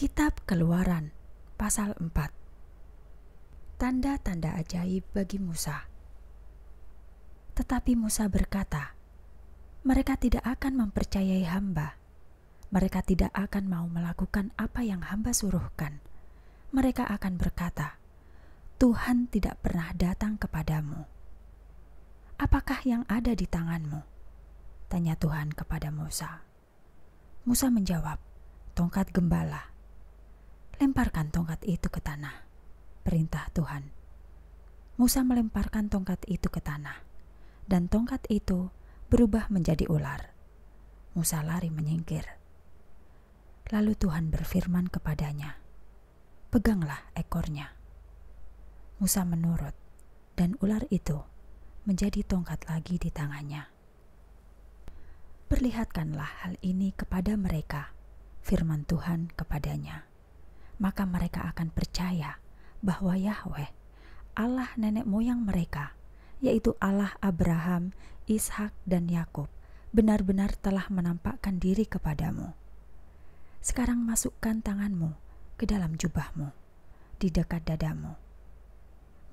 Kitab Keluaran pasal 4 Tanda-tanda ajaib bagi Musa Tetapi Musa berkata, mereka tidak akan mempercayai hamba. Mereka tidak akan mau melakukan apa yang hamba suruhkan. Mereka akan berkata, Tuhan tidak pernah datang kepadamu. Apakah yang ada di tanganmu? Tanya Tuhan kepada Musa. Musa menjawab, tongkat gembala lemparkan tongkat itu ke tanah. Perintah Tuhan. Musa melemparkan tongkat itu ke tanah, dan tongkat itu berubah menjadi ular. Musa lari menyingkir. Lalu Tuhan berfirman kepadanya, "Peganglah ekornya." Musa menurut, dan ular itu menjadi tongkat lagi di tangannya. Perlihatkanlah hal ini kepada mereka, firman Tuhan kepadanya maka mereka akan percaya bahwa Yahweh, Allah nenek moyang mereka, yaitu Allah Abraham, Ishak, dan Yakub, benar-benar telah menampakkan diri kepadamu. Sekarang masukkan tanganmu ke dalam jubahmu, di dekat dadamu.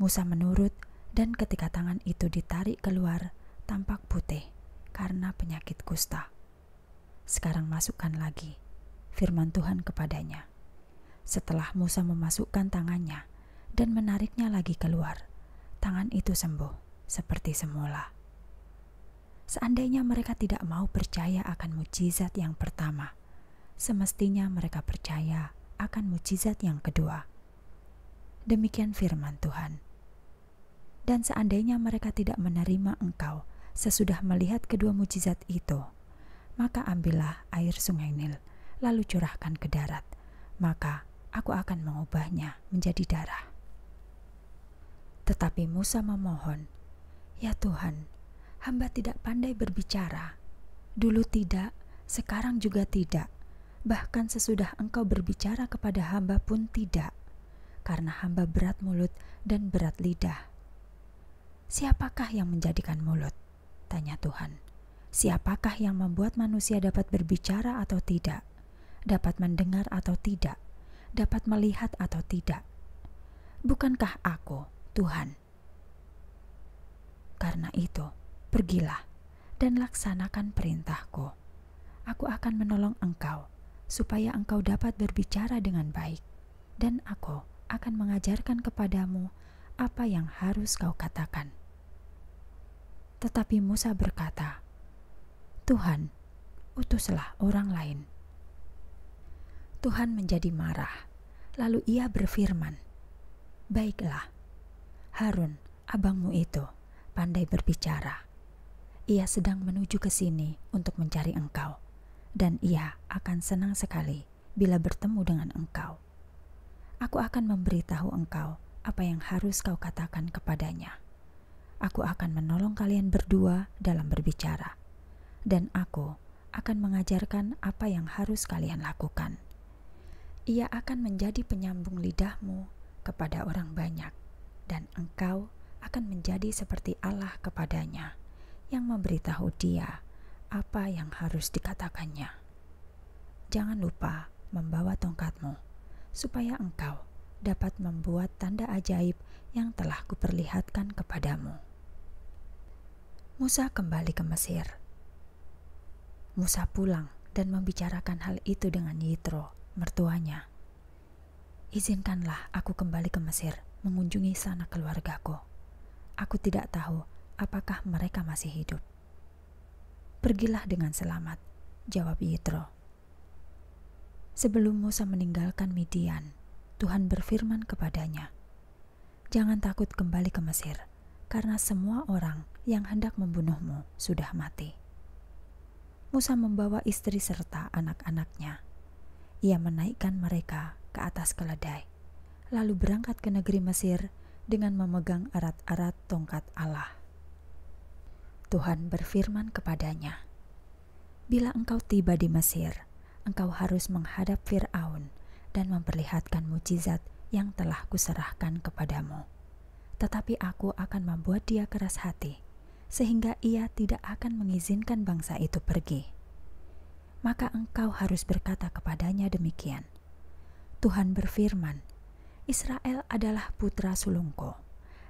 Musa menurut, dan ketika tangan itu ditarik keluar, tampak putih karena penyakit kusta. Sekarang masukkan lagi firman Tuhan kepadanya. Setelah Musa memasukkan tangannya dan menariknya lagi keluar, tangan itu sembuh seperti semula. Seandainya mereka tidak mau percaya akan mujizat yang pertama, semestinya mereka percaya akan mujizat yang kedua. Demikian firman Tuhan. Dan seandainya mereka tidak menerima engkau sesudah melihat kedua mujizat itu, maka ambillah air sungai Nil, lalu curahkan ke darat. Maka aku akan mengubahnya menjadi darah. Tetapi Musa memohon, "Ya Tuhan, hamba tidak pandai berbicara. Dulu tidak, sekarang juga tidak. Bahkan sesudah engkau berbicara kepada hamba pun tidak, karena hamba berat mulut dan berat lidah." Siapakah yang menjadikan mulut? tanya Tuhan. Siapakah yang membuat manusia dapat berbicara atau tidak, dapat mendengar atau tidak? dapat melihat atau tidak. Bukankah aku, Tuhan? Karena itu, pergilah dan laksanakan perintahku. Aku akan menolong engkau, supaya engkau dapat berbicara dengan baik, dan aku akan mengajarkan kepadamu apa yang harus kau katakan. Tetapi Musa berkata, "Tuhan, utuslah orang lain." Tuhan menjadi marah. Lalu ia berfirman, "Baiklah, Harun, abangmu itu pandai berbicara. Ia sedang menuju ke sini untuk mencari engkau, dan ia akan senang sekali bila bertemu dengan engkau. Aku akan memberitahu engkau apa yang harus kau katakan kepadanya. Aku akan menolong kalian berdua dalam berbicara, dan aku akan mengajarkan apa yang harus kalian lakukan." ia akan menjadi penyambung lidahmu kepada orang banyak, dan engkau akan menjadi seperti Allah kepadanya, yang memberitahu dia apa yang harus dikatakannya. Jangan lupa membawa tongkatmu, supaya engkau dapat membuat tanda ajaib yang telah kuperlihatkan kepadamu. Musa kembali ke Mesir. Musa pulang dan membicarakan hal itu dengan Yitro, mertuanya. Izinkanlah aku kembali ke Mesir mengunjungi sana keluargaku. Aku tidak tahu apakah mereka masih hidup. Pergilah dengan selamat, jawab Yitro. Sebelum Musa meninggalkan Midian, Tuhan berfirman kepadanya, "Jangan takut kembali ke Mesir, karena semua orang yang hendak membunuhmu sudah mati." Musa membawa istri serta anak-anaknya ia menaikkan mereka ke atas keledai, lalu berangkat ke negeri Mesir dengan memegang erat-erat tongkat Allah. Tuhan berfirman kepadanya, "Bila engkau tiba di Mesir, engkau harus menghadap Firaun dan memperlihatkan mujizat yang telah kuserahkan kepadamu. Tetapi aku akan membuat dia keras hati, sehingga ia tidak akan mengizinkan bangsa itu pergi." maka engkau harus berkata kepadanya demikian. Tuhan berfirman, Israel adalah putra sulungku,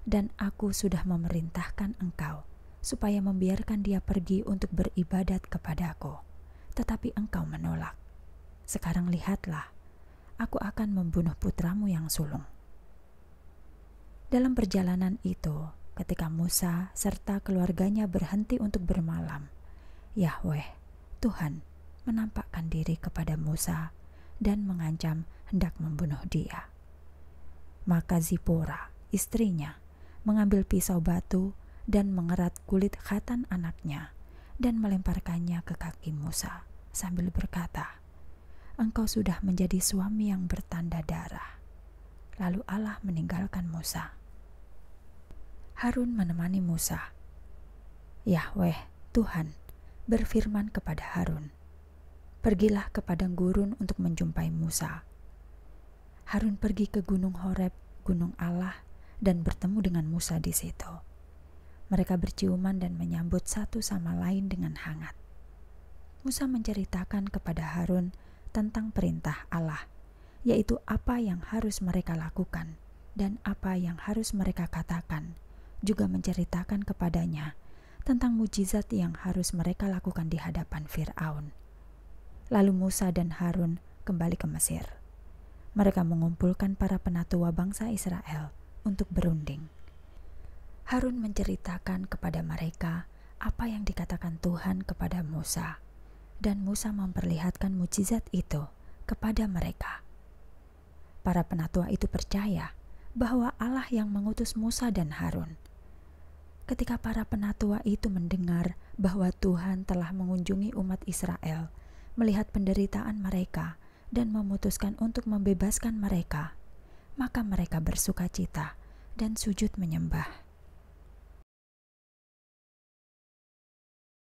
dan aku sudah memerintahkan engkau supaya membiarkan dia pergi untuk beribadat kepadaku, tetapi engkau menolak. Sekarang lihatlah, aku akan membunuh putramu yang sulung. Dalam perjalanan itu, ketika Musa serta keluarganya berhenti untuk bermalam, Yahweh, Tuhan, menampakkan diri kepada Musa dan mengancam hendak membunuh dia. Maka Zipora, istrinya, mengambil pisau batu dan mengerat kulit khatan anaknya dan melemparkannya ke kaki Musa sambil berkata, Engkau sudah menjadi suami yang bertanda darah. Lalu Allah meninggalkan Musa. Harun menemani Musa. Yahweh, Tuhan, berfirman kepada Harun, Pergilah ke padang gurun untuk menjumpai Musa. Harun pergi ke Gunung Horeb, Gunung Allah, dan bertemu dengan Musa di situ. Mereka berciuman dan menyambut satu sama lain dengan hangat. Musa menceritakan kepada Harun tentang perintah Allah, yaitu apa yang harus mereka lakukan dan apa yang harus mereka katakan, juga menceritakan kepadanya tentang mujizat yang harus mereka lakukan di hadapan Firaun. Lalu Musa dan Harun kembali ke Mesir. Mereka mengumpulkan para penatua bangsa Israel untuk berunding. Harun menceritakan kepada mereka apa yang dikatakan Tuhan kepada Musa, dan Musa memperlihatkan mujizat itu kepada mereka. Para penatua itu percaya bahwa Allah yang mengutus Musa dan Harun. Ketika para penatua itu mendengar bahwa Tuhan telah mengunjungi umat Israel melihat penderitaan mereka dan memutuskan untuk membebaskan mereka, maka mereka bersuka cita dan sujud menyembah.